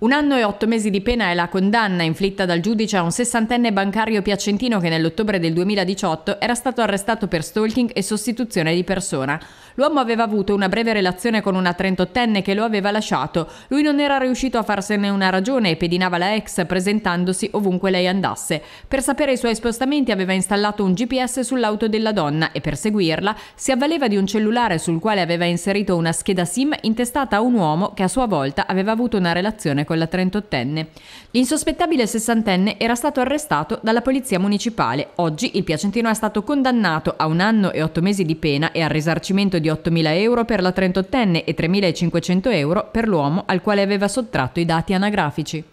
Un anno e otto mesi di pena è la condanna inflitta dal giudice a un sessantenne bancario piacentino che nell'ottobre del 2018 era stato arrestato per stalking e sostituzione di persona. L'uomo aveva avuto una breve relazione con una trentottenne che lo aveva lasciato. Lui non era riuscito a farsene una ragione e pedinava la ex presentandosi ovunque lei andasse. Per sapere i suoi spostamenti aveva installato un GPS sull'auto della donna e per seguirla si avvaleva di un cellulare sul quale aveva inserito una scheda SIM intestata a un uomo che a sua volta aveva avuto una relazione con con la 38enne. L'insospettabile 60enne era stato arrestato dalla polizia municipale. Oggi il piacentino è stato condannato a un anno e otto mesi di pena e al risarcimento di 8.000 euro per la 38enne e 3.500 euro per l'uomo al quale aveva sottratto i dati anagrafici.